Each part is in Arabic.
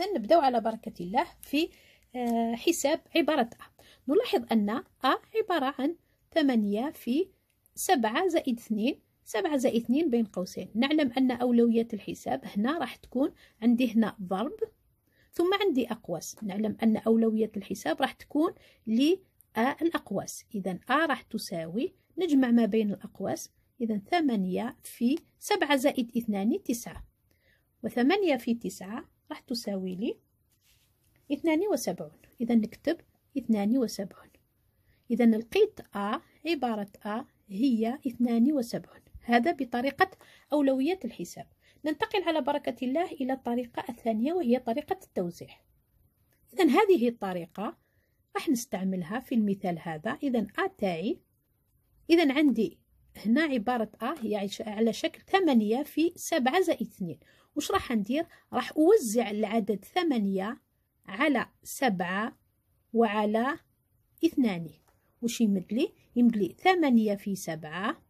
إذا نبداو على بركة الله في آه، حساب عبارة أ نلاحظ أن أ عبارة عن 8 في 7 زائد 2 7 زائد 2 بين قوسين نعلم أن أولوية الحساب هنا راح تكون عندي هنا ضرب ثم عندي أقواس نعلم أن أولوية الحساب راح تكون ل ا الاقواس إذا أ راح تساوي نجمع ما بين الأقواس إذا 8 في 7 زائد 2 9 و8 في 9 راح تساوي لي اثنان وسبعون إذا نكتب اثنان وسبعون إذا لقيت أ عبارة أ هي اثنان وسبعون هذا بطريقة أولوية الحساب ننتقل على بركة الله إلى الطريقة الثانية وهي طريقة التوزيع إذا هذه الطريقة راح نستعملها في المثال هذا إذا أ تاعي إذا عندي هنا عبارة أ هي على شكل ثمانية في سبعة زائد اثنين وش راح ندير راح أوزع العدد ثمانية على سبعة وعلى اثنان وش يمدلي يمدلي ثمانية في سبعة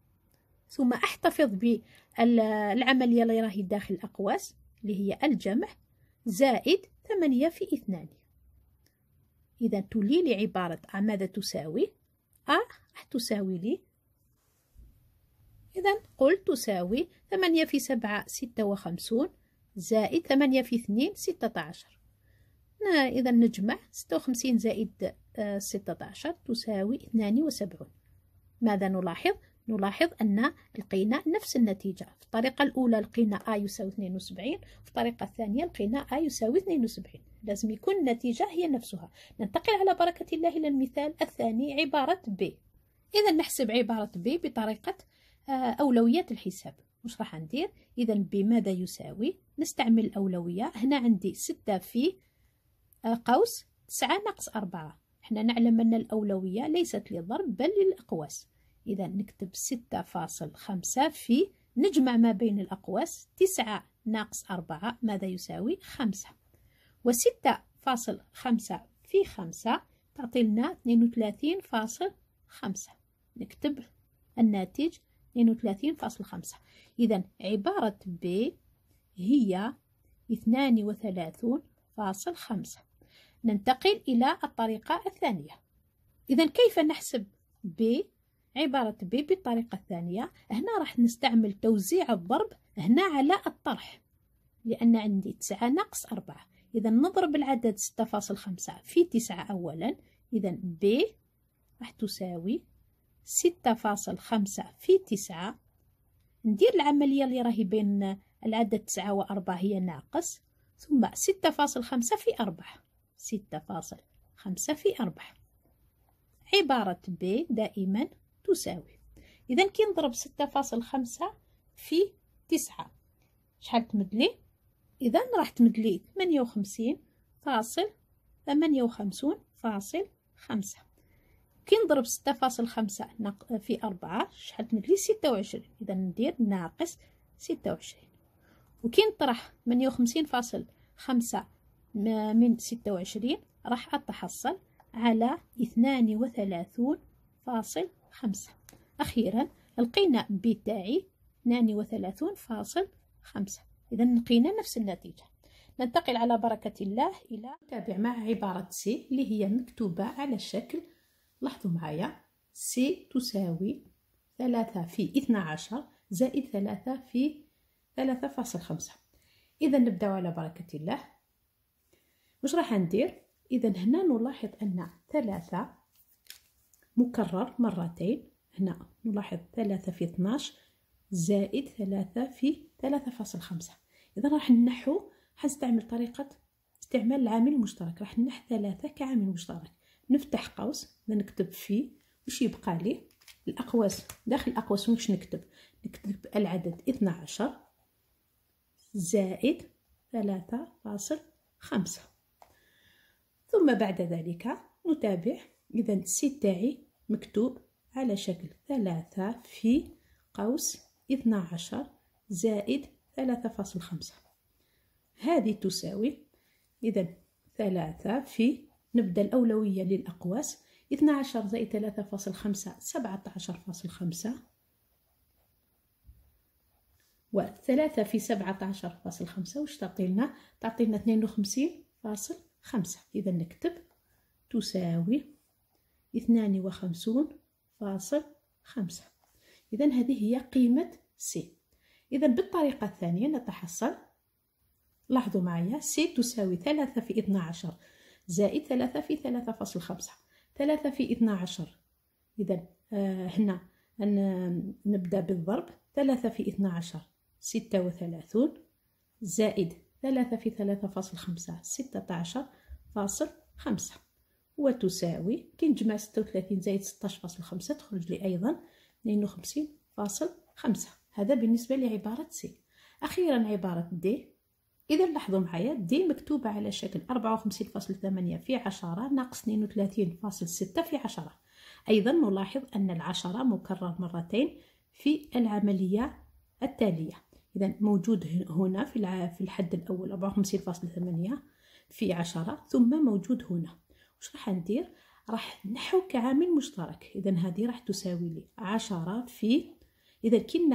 ثم أحتفظ بالعملية اللي راهي داخل الأقواس اللي هي الجمع زائد ثمانية في اثنان إذا تولي لي عبارة أ ماذا تساوي أ راح تساوي لي إذا قلت تساوي ثمانية في سبعة ستة وخمسون زائد ثمانية في اثنين ستة عشر إذا نجمع ستة وخمسين زائد آه، ستة عشر تساوي اثنان وسبعون ماذا نلاحظ؟ نلاحظ أن لقينا نفس النتيجة في الطريقة الأولى لقينا أ يساوي اثنين وسبعين في الطريقة الثانية لقينا أ يساوي اثنين وسبعين لازم يكون النتيجة هي نفسها ننتقل على بركة الله إلى المثال الثاني عبارة ب إذا نحسب عبارة ب بطريقة آه، أولويات الحساب واش راح ندير اذا بماذا يساوي نستعمل الاولويه هنا عندي 6 في آه، قوس 9 ناقص 4 حنا نعلم ان الاولويه ليست للضرب بل للاقواس اذا نكتب 6.5 في نجمع ما بين الاقواس 9 ناقص 4 ماذا يساوي 5 و6.5 في 5 تعطي لنا 32.5 نكتب الناتج 32.5 32.5 إذا عبارة ب هي 32.5 ننتقل إلى الطريقة الثانية إذا كيف نحسب ب عبارة ب بالطريقة الثانية هنا راح نستعمل توزيع الضرب هنا على الطرح لأن عندي 9 ناقص 4 إذا نضرب العدد 6.5 في 9 أولا إذا ب راح تساوي ستة فاصل خمسة في تسعة ندير العملية اللي راهي بين العدد تسعة وأربعة هي ناقص ثم ستة فاصل خمسة في أربعة ستة فاصل خمسة في أربعة عبارة ب دائما تساوي إذا كي نضرب ستة فاصل خمسة في تسعة شحال تمدلي إذا راح تمدلي ثمانية وخمسين فاصل ثمانية وخمسون فاصل خمسة كي نضرب ستة فاصل خمسة في أربعة شحال تمد لي ستة وعشرين إذا ندير ناقص ستة وعشرين وكي نطرح ثمانية وخمسين فاصل خمسة من ستة وعشرين راح أتحصل على اثنان وثلاثون فاصل خمسة أخيرا لقينا بي تاعي اثنان وثلاثون فاصل خمسة إذا لقينا نفس النتيجة ننتقل على بركة الله إلى تابع مع عبارة سي اللي هي مكتوبة على شكل لاحظوا معايا سي تساوي ثلاثة في اثنا عشر زائد ثلاثة في ثلاثة فاصل خمسة إذا نبداو على بركة الله مش راح ندير إذا هنا نلاحظ أن ثلاثة مكرر مرتين هنا نلاحظ ثلاثة في اثناش زائد ثلاثة في ثلاثة فاصل خمسة إذا راح نحو حنستعمل طريقة استعمال العامل المشترك راح نح ثلاثة كعامل مشترك نفتح قوس نكتب فيه واش يبقى لي الاقواس داخل الاقواس واش نكتب نكتب العدد 12 زائد 3.5 ثم بعد ذلك نتابع اذا السيت تاعي مكتوب على شكل 3 في قوس 12 زائد 3.5 هذه تساوي إذا 3 في نبدا الأولوية للأقواس 12 زائد ثلاثة فاصل خمسة فاصل خمسة وثلاثة في سبعة عشر فاصل خمسة وش تعطيلنا تعطيلنا اثنين وخمسين فاصل خمسة إذا نكتب تساوي اثنان وخمسون فاصل خمسة إذا هذه هي قيمة س إذا بالطريقة الثانية نتحصل لاحظوا معايا س تساوي ثلاثة في اثنا عشر زائد ثلاثة في ثلاثة فاصل خمسة ثلاثة في اثنا عشر إذا آه هنا نبدأ بالضرب ثلاثة في اثنا عشر ستة وثلاثون زائد ثلاثة في ثلاثة فاصل خمسة ستة عشر فاصل خمسة وتساوي كي نجمع ستة وثلاثين زائد ستاش فاصل خمسة تخرج لي أيضا اثنين وخمسين فاصل خمسة هذا بالنسبة لعبارة سي أخيرا عبارة دي إذا لاحظوا معايا دي مكتوبة على شكل 54.8 في عشرة ناقص 32.6 في عشرة أيضا نلاحظ أن العشرة مكرر مرتين في العملية التالية إذا موجود هنا في في الحد الأول 54.8 في عشرة ثم موجود هنا واش راح ندير راح نحو كعامل مشترك إذا هذه راح تساوي لي عشرة في إذا كي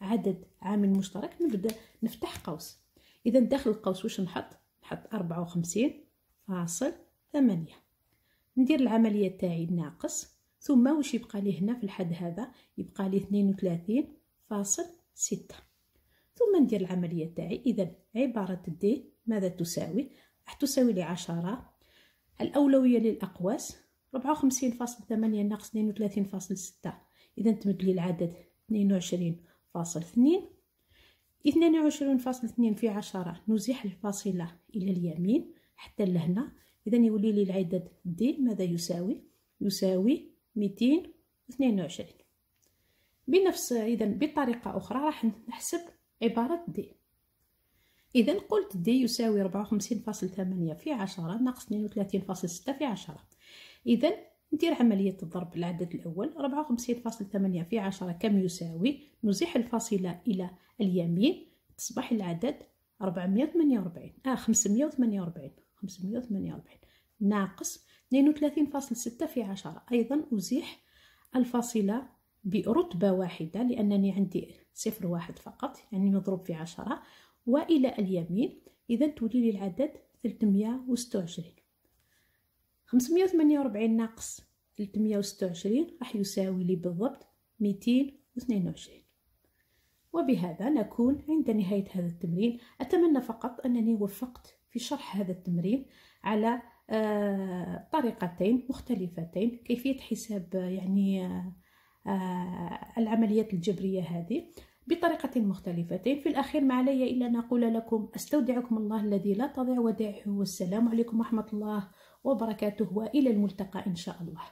عدد عامل مشترك نبدأ نفتح قوس اذا داخل القوس واش نحط نحط أربعة وخمسين فاصل ثمانية ندير العمليه تاعي ناقص ثم واش يبقى لي هنا في الحد هذا يبقى لي اثنين وثلاثين فاصل ستة ثم ندير العمليه تاعي اذا عباره د ماذا تساوي راح تساوي لي عشرة الاولويه للاقواس ربعة وخمسين فاصل ثمانية ناقص اثنين وثلاثين فاصل ستة اذا تمد لي العدد اثنين وعشرين فاصل اثنين 22.2 في عشرة نزيح الفاصلة إلى اليمين حتى لهنا إذا يولي لي العدد دي ماذا يساوي يساوي 222 بنفس إذا بطريقة أخرى راح نحسب عبارة دي إذا قلت دي يساوي 54.8 في عشرة ناقص 32.6 في عشرة إذا ندير عملية الضرب بالعدد الأول ربعة وخمسين فاصل ثمانية في عشرة كم يساوي نزيح الفاصلة إلى اليمين تصبح العدد ربعمية وثمانية وأربعين آه خمسمية وثمانية وأربعين خمسمية وثمانية وأربعين ناقص اثنين وثلاثين فاصل ستة في عشرة أيضا أزيح الفاصلة برتبة واحدة لأنني عندي صفر واحد فقط يعني مضروب في عشرة وإلى اليمين إذا تولي لي العدد ثلاثمية وستة وعشرين 548 ناقص 326 راح يساوي لي بالضبط 222 وبهذا نكون عند نهاية هذا التمرين أتمنى فقط أنني وفقت في شرح هذا التمرين على آه، طريقتين مختلفتين كيفية حساب آه، يعني آه، العمليات الجبرية هذه بطريقة مختلفتين في الأخير ما علي إلا أن أقول لكم أستودعكم الله الذي لا تضيع ودائعه والسلام عليكم ورحمة الله وبركاته وإلى الملتقى إن شاء الله